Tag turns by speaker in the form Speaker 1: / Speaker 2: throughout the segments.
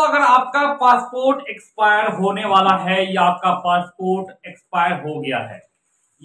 Speaker 1: तो अगर आपका पासपोर्ट एक्सपायर होने वाला है या आपका पासपोर्ट एक्सपायर हो गया है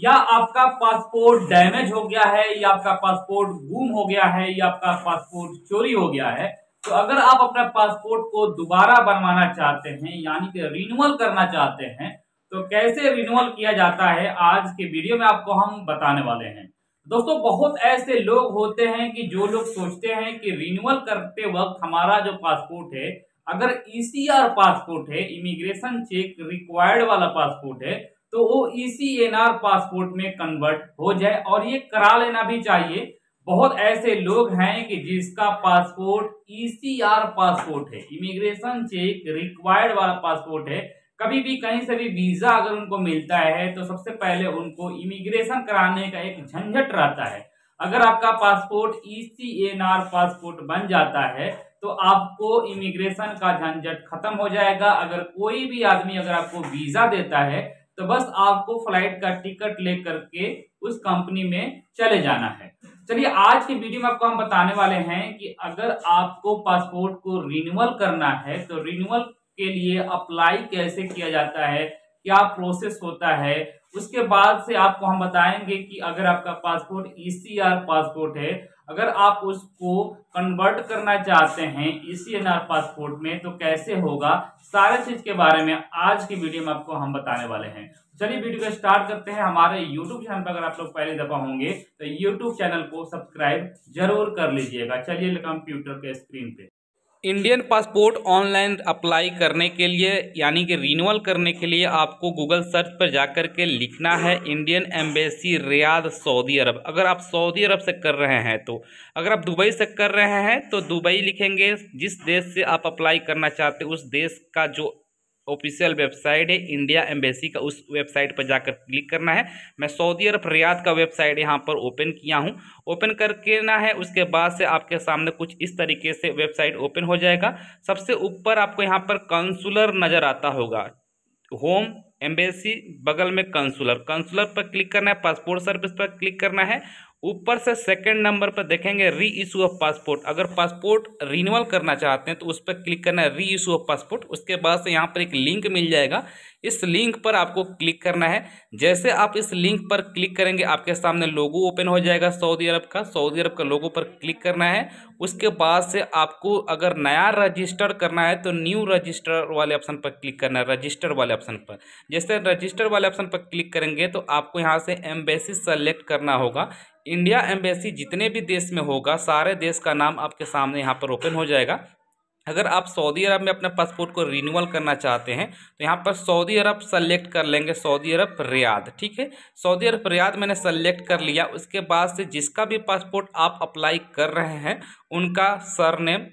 Speaker 1: या आपका पासपोर्ट डैमेज हो गया है या आपका पासपोर्ट गुम हो गया है या आपका पासपोर्ट चोरी हो गया है तो अगर आप अपना पासपोर्ट को दोबारा बनवाना चाहते हैं यानी कि रिन्यूअल करना चाहते हैं तो कैसे रिन्यूअल किया जाता है आज के वीडियो में आपको हम बताने वाले हैं दोस्तों बहुत ऐसे लोग होते हैं कि जो लोग सोचते हैं कि रिन्यूअल करते वक्त हमारा जो पासपोर्ट है अगर ईसीआर e पासपोर्ट है इमिग्रेशन चेक रिक्वायर्ड वाला पासपोर्ट है तो वो ईसीएनआर e पासपोर्ट में कन्वर्ट हो जाए और ये करा लेना भी चाहिए बहुत ऐसे लोग हैं कि जिसका पासपोर्ट ईसीआर पासपोर्ट है इमिग्रेशन चेक रिक्वायर्ड वाला पासपोर्ट है कभी भी कहीं से भी वीजा अगर उनको मिलता है तो सबसे पहले उनको इमिग्रेशन कराने का एक झंझट रहता है अगर आपका passport E C N R passport बन जाता है तो आपको इमिग्रेशन का झंझट खत्म हो जाएगा अगर कोई भी आदमी अगर आपको वीजा देता है तो बस आपको फ्लाइट का टिकट लेकर के उस कंपनी में चले जाना है चलिए आज के वीडियो में आपको हम बताने वाले हैं कि अगर आपको पासपोर्ट को रिन्यूअल करना है तो रिन्यूअल के लिए अप्लाई कैसे किया जाता है क्या प्रोसेस होता है उसके बाद से आपको हम बताएंगे कि अगर आपका पासपोर्ट ई पासपोर्ट है अगर आप उसको कन्वर्ट करना चाहते हैं ई e पासपोर्ट में तो कैसे होगा सारे चीज के बारे में आज की वीडियो में आपको हम बताने वाले हैं चलिए वीडियो को स्टार्ट करते हैं हमारे यूट्यूब चैनल पर अगर आप लोग पहले दफा होंगे तो यूट्यूब चैनल को सब्सक्राइब जरूर कर लीजिएगा चलिए कंप्यूटर के स्क्रीन पे इंडियन पासपोर्ट ऑनलाइन अप्लाई करने के लिए यानी कि रिन्यूअल करने के लिए आपको गूगल सर्च पर जाकर के लिखना है Indian embassy Riyadh Saudi Arab अगर आप सऊदी अरब से कर रहे हैं तो अगर आप दुबई से कर रहे हैं तो दुबई लिखेंगे जिस देश से आप अप्लाई करना चाहते उस देश का जो ऑफिशियल वेबसाइट है इंडिया एम्बेसी का उस वेबसाइट पर जाकर क्लिक करना है मैं सऊदी अरब रियाद का वेबसाइट यहाँ पर ओपन किया हूँ ओपन करके ना है उसके बाद से आपके सामने कुछ इस तरीके से वेबसाइट ओपन हो जाएगा सबसे ऊपर आपको यहाँ पर कंसुलर नज़र आता होगा होम एम्बेसी बगल में कंसुलर कंसुलर पर क्लिक करना है पासपोर्ट सर्विस पर क्लिक करना है ऊपर से सेकंड नंबर पर देखेंगे री इशू ऑफ पासपोर्ट अगर पासपोर्ट रिन्यूअल करना चाहते हैं तो उस पर क्लिक करना है री इशू ऑफ पासपोर्ट उसके बाद से यहाँ पर एक लिंक मिल जाएगा इस लिंक पर आपको क्लिक करना है जैसे आप इस लिंक पर क्लिक करेंगे आपके सामने लोगो ओपन हो जाएगा सऊदी अरब का सऊदी अरब का लोगो पर क्लिक करना है उसके बाद से आपको अगर नया रजिस्टर करना है तो न्यू रजिस्टर वाले ऑप्शन पर क्लिक करना है रजिस्टर वाले ऑप्शन पर जैसे रजिस्टर वाले ऑप्शन पर क्लिक करेंगे तो आपको यहाँ से एम्बेसी सेलेक्ट करना होगा इंडिया एम्बेसी जितने भी देश में होगा सारे देश का नाम आपके सामने यहाँ पर ओपन हो जाएगा अगर आप सऊदी अरब में अपने पासपोर्ट को रिन्यूअल करना चाहते हैं तो यहाँ पर सऊदी अरब सेलेक्ट कर लेंगे सऊदी अरब रियाद ठीक है सऊदी अरब रियाद मैंने सेलेक्ट कर लिया उसके बाद से जिसका भी पासपोर्ट आप अप्लाई कर रहे हैं उनका सर नेम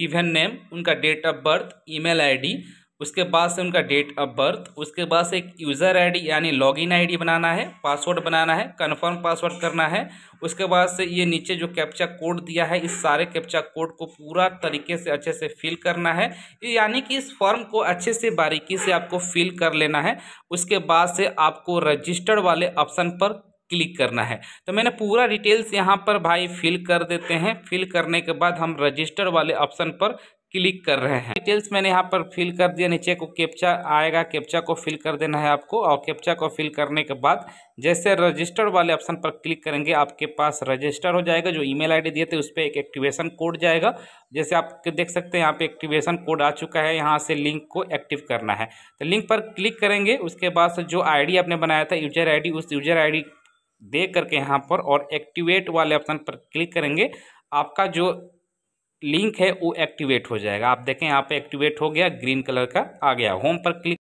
Speaker 1: गिवन नेम उनका date of birth email ID उसके बाद से उनका डेट ऑफ बर्थ उसके बाद से एक यूज़र आईडी यानी लॉगिन आईडी बनाना है पासवर्ड बनाना है कन्फर्म पासवर्ड करना है उसके बाद से ये नीचे जो कैप्चा कोड दिया है इस सारे कैप्चा कोड को पूरा तरीके से अच्छे से फिल करना है यानी कि इस फॉर्म को अच्छे से बारीकी से आपको फिल कर लेना है उसके बाद से आपको रजिस्टर्ड वाले ऑप्शन पर क्लिक करना है तो मैंने पूरा डिटेल्स यहाँ पर भाई फिल कर देते हैं फिल करने के बाद हम रजिस्टर वाले ऑप्शन पर क्लिक कर रहे हैं डिटेल्स मैंने यहाँ पर फिल कर दिया नीचे को कैप्चा आएगा कैप्चा को फिल कर देना है आपको और कैप्चा को फिल करने के बाद जैसे रजिस्टर वाले ऑप्शन पर क्लिक करेंगे आपके पास रजिस्टर हो जाएगा जो ईमेल आईडी दिए थे उस पर एक एक्टिवेशन कोड जाएगा जैसे आप देख सकते हैं यहाँ पे एक्टिवेशन कोड आ चुका है यहाँ से लिंक को एक्टिव करना है तो लिंक पर क्लिक करेंगे उसके बाद जो आई आपने बनाया था यूजर आई उस यूजर आई दे करके यहाँ पर और एक्टिवेट वाले ऑप्शन पर क्लिक करेंगे आपका जो लिंक है वो एक्टिवेट हो जाएगा आप देखें यहाँ पे एक्टिवेट हो गया ग्रीन कलर का आ गया होम पर क्लिक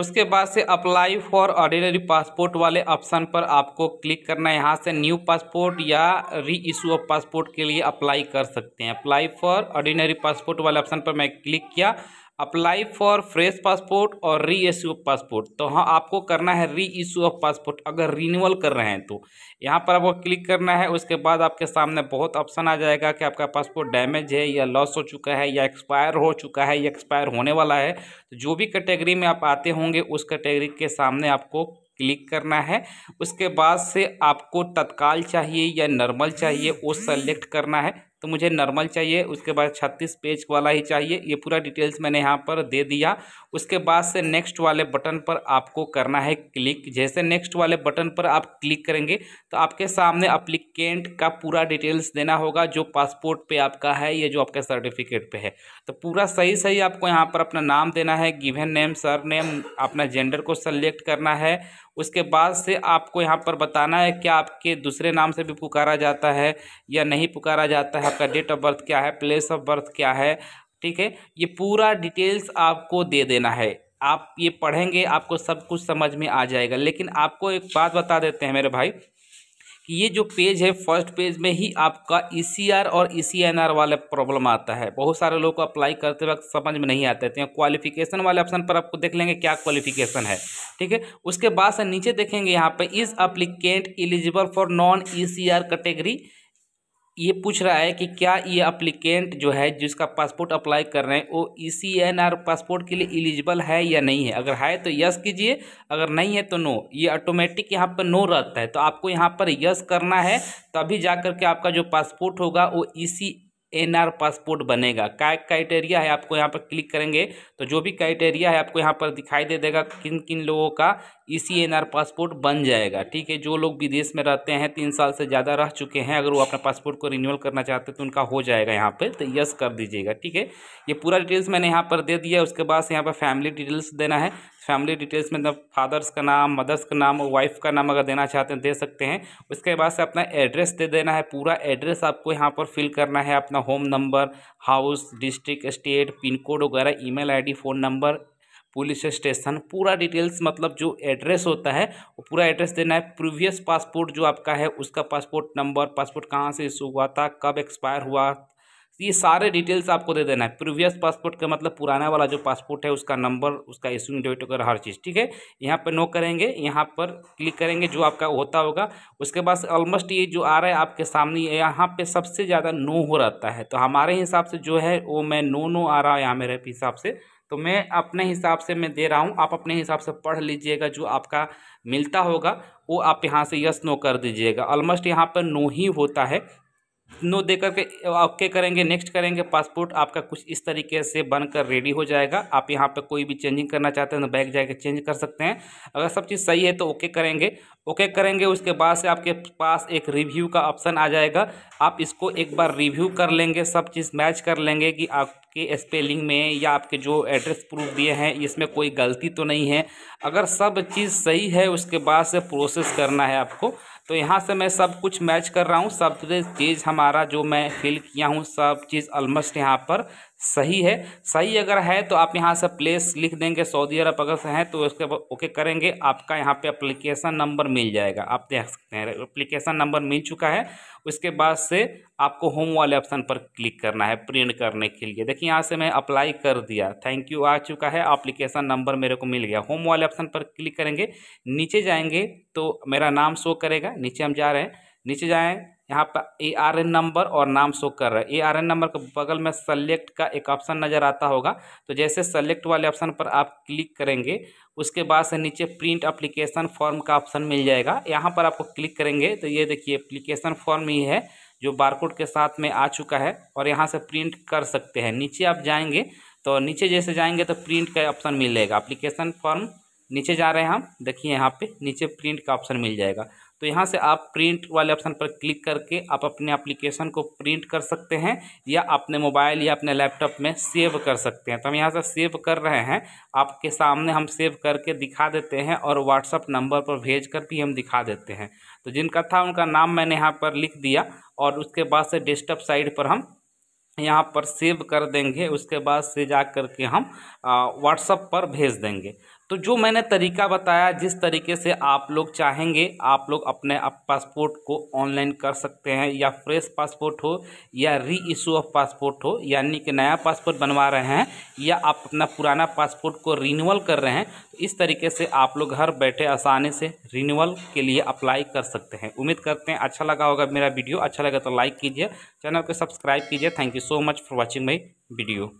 Speaker 1: उसके बाद से अप्लाई फॉर ऑर्डिनरी पासपोर्ट वाले ऑप्शन पर आपको क्लिक करना है यहाँ से न्यू पासपोर्ट या री इशू ऑफ पासपोर्ट के लिए अप्लाई कर सकते हैं अप्लाई फॉर ऑर्डिनरी पासपोर्ट वाले ऑप्शन पर मैं क्लिक किया अप्लाई फॉर फ्रेश पासपोर्ट और री इश्यू ऑफ पासपोर्ट तो हाँ आपको करना है री इश्यू ऑफ पासपोर्ट अगर रिन्यूअल कर रहे हैं तो यहाँ पर आपको क्लिक करना है उसके बाद आपके सामने बहुत ऑप्शन आ जाएगा कि आपका पासपोर्ट डैमेज है या लॉस हो चुका है या एक्सपायर हो चुका है या एक्सपायर होने वाला है तो जो भी कैटेगरी में आप आते होंगे उस कैटेगरी के सामने आपको क्लिक करना है उसके बाद से आपको तत्काल चाहिए या नॉर्मल चाहिए वो सेलेक्ट करना है तो मुझे नॉर्मल चाहिए उसके बाद छत्तीस पेज वाला ही चाहिए ये पूरा डिटेल्स मैंने यहाँ पर दे दिया उसके बाद से नेक्स्ट वाले बटन पर आपको करना है क्लिक जैसे नेक्स्ट वाले बटन पर आप क्लिक करेंगे तो आपके सामने अप्लीकेंट का पूरा डिटेल्स देना होगा जो पासपोर्ट पे आपका है या जो आपके सर्टिफिकेट पे है तो पूरा सही सही आपको यहाँ पर अपना नाम देना है गिवेन नेम सर नेम अपना जेंडर को सेलेक्ट करना है उसके बाद से आपको यहाँ पर बताना है क्या आपके दूसरे नाम से भी पुकारा जाता है या नहीं पुकारा जाता है आपका डेट ऑफ बर्थ क्या है प्लेस ऑफ बर्थ क्या है ठीक है ये पूरा डिटेल्स आपको दे देना है आप ये पढ़ेंगे आपको सब कुछ समझ में आ जाएगा लेकिन आपको एक बात बता देते हैं मेरे भाई कि ये जो पेज है फर्स्ट पेज में ही आपका ई e और ई e वाले प्रॉब्लम आता है बहुत सारे लोग को अप्लाई करते वक्त समझ में नहीं आते थे क्वालिफिकेशन वाले ऑप्शन पर आपको देख लेंगे क्या क्वालिफिकेशन है ठीक है उसके बाद से नीचे देखेंगे यहाँ पे is applicant eligible for non E category ये पूछ रहा है कि क्या ये अप्लीकेंट जो है जिसका पासपोर्ट अप्लाई कर रहे हैं वो E C N R passport के लिए एलिजिबल है या नहीं है अगर है तो यस कीजिए अगर नहीं है तो नो ये ऑटोमेटिक यहाँ पर नो रहता है तो आपको यहाँ पर यस करना है तभी जा कर के आपका जो पासपोर्ट होगा वो E C N R passport बनेगा क्या क्राइटेरिया है आपको यहाँ पर क्लिक करेंगे तो जो भी क्राइटेरिया है आपको यहाँ पर दिखाई दे देगा किन किन लोगों का E C N R passport बन जाएगा ठीक है जो लोग विदेश में रहते हैं तीन साल से ज़्यादा रह चुके हैं अगर वो अपना पासपोर्ट को रिन्यूअल करना चाहते हैं तो उनका हो जाएगा यहाँ पर तो यस कर दीजिएगा ठीक है ये पूरा डिटेल्स मैंने यहाँ पर दे दिया उसके बाद यहाँ पर फैमिली डिटेल्स देना है फैमिली डिटेल्स में मतलब फादर्स का नाम मदर्स का नाम और वाइफ का नाम अगर देना चाहते हैं दे सकते हैं उसके बाद से अपना एड्रेस दे देना है पूरा एड्रेस आपको यहाँ पर फिल करना है अपना home number house district state pin code वगैरह email ID phone number police station पूरा डिटेल्स मतलब जो एड्रेस होता है वो पूरा एड्रेस देना है प्रीवियस पासपोर्ट जो आपका है उसका पासपोर्ट नंबर पासपोर्ट कहाँ से इशू हुआ था कब एक्सपायर हुआ ये सारे डिटेल्स आपको दे देना है प्रीवियस पासपोर्ट का मतलब पुराना वाला जो पासपोर्ट है उसका नंबर उसका इशूइंग डेट वगैरह हर चीज़ ठीक है यहाँ पर नो करेंगे यहाँ पर क्लिक करेंगे जो आपका होता होगा उसके बाद ऑलमोस्ट ये जो आ रहा है आपके सामने यहाँ पे सबसे ज़्यादा नो हो रहता है तो हमारे हिसाब से जो है वो मैं नो नो आ रहा है यहाँ मेरे हिसाब से तो मैं अपने हिसाब से मैं दे रहा हूँ आप अपने हिसाब से पढ़ लीजिएगा जो आपका मिलता होगा वो आप यहाँ से यस नो कर दीजिएगा ऑलमोस्ट यहाँ पर नो ही होता है नो दे करके ओके करेंगे नेक्स्ट करेंगे पासपोर्ट आपका कुछ इस तरीके से बनकर रेडी हो जाएगा आप यहाँ पे कोई भी चेंजिंग करना चाहते हैं तो बैग जाकर चेंज कर सकते हैं अगर सब चीज़ सही है तो ओके करेंगे ओके करेंगे उसके बाद से आपके पास एक रिव्यू का ऑप्शन आ जाएगा आप इसको एक बार रिव्यू कर लेंगे सब चीज़ मैच कर लेंगे कि आप आपके स्पेलिंग में या आपके जो एड्रेस प्रूफ दिए हैं इसमें कोई गलती तो नहीं है अगर सब चीज़ सही है उसके बाद से प्रोसेस करना है आपको तो यहाँ से मैं सब कुछ मैच कर रहा हूँ सब चीज़ हमारा जो मैं फिल किया हूँ सब चीज़ ऑलमोस्ट यहाँ पर सही है सही अगर है तो आप यहाँ से प्लेस लिख देंगे सऊदी अरब अगर से हैं तो उसके बाद ओके करेंगे आपका यहाँ पे अप्लीकेशन नंबर मिल जाएगा आप देख सकते हैं अप्लीकेशन नंबर मिल चुका है उसके बाद से आपको होम वाले ऑप्शन पर क्लिक करना है प्रिंट करने के लिए देखिए यहाँ से मैं अप्लाई कर दिया थैंक यू आ चुका है अप्लीकेशन नंबर मेरे को मिल गया होम वाले ऑप्शन पर क्लिक करेंगे नीचे जाएंगे तो मेरा नाम शो करेगा नीचे हम जा रहे हैं नीचे जाएँ यहाँ पर ए आर एन नंबर और नाम शो कर रहा है ए आर एन नंबर के बगल में सेलेक्ट का एक ऑप्शन नज़र आता होगा तो जैसे सेलेक्ट वाले ऑप्शन पर आप क्लिक करेंगे उसके बाद से नीचे प्रिंट अप्लीकेशन फॉर्म का ऑप्शन मिल जाएगा यहाँ पर आपको क्लिक करेंगे तो ये देखिए अप्लीकेशन फॉर्म ही है जो बारकोड के साथ में आ चुका है और यहाँ से प्रिंट कर सकते हैं नीचे आप जाएंगे तो नीचे जैसे जाएंगे तो प्रिंट का ऑप्शन मिलेगा अप्लीकेशन फॉर्म नीचे जा रहे हैं हम देखिए यहाँ पे नीचे प्रिंट का ऑप्शन मिल जाएगा तो यहाँ से आप प्रिंट वाले ऑप्शन पर क्लिक करके आप अपने एप्लीकेशन को प्रिंट कर सकते हैं या अपने मोबाइल या अपने लैपटॉप में सेव कर सकते हैं तो हम यहाँ से सेव कर रहे हैं आपके सामने हम सेव करके दिखा देते हैं और व्हाट्सअप नंबर पर भेज कर भी हम दिखा देते हैं तो जिनका था उनका नाम मैंने यहाँ पर लिख दिया और उसके बाद से डेस्कटॉप साइड पर हम यहाँ पर सेव कर देंगे उसके बाद से जा कर के हम व्हाट्सअप पर भेज देंगे तो जो मैंने तरीका बताया जिस तरीके से आप लोग चाहेंगे आप लोग अपने पासपोर्ट को ऑनलाइन कर सकते हैं या फ्रेश पासपोर्ट हो या री इशू ऑफ पासपोर्ट हो यानी कि नया पासपोर्ट बनवा रहे हैं या आप अपना पुराना पासपोर्ट को रिन्यूअल कर रहे हैं तो इस तरीके से आप लोग घर बैठे आसानी से रिन्यूअल के लिए अप्लाई कर सकते हैं उम्मीद करते हैं अच्छा लगा होगा मेरा वीडियो अच्छा लगा तो लाइक कीजिए चैनल को सब्सक्राइब कीजिए thank you so much for watching my video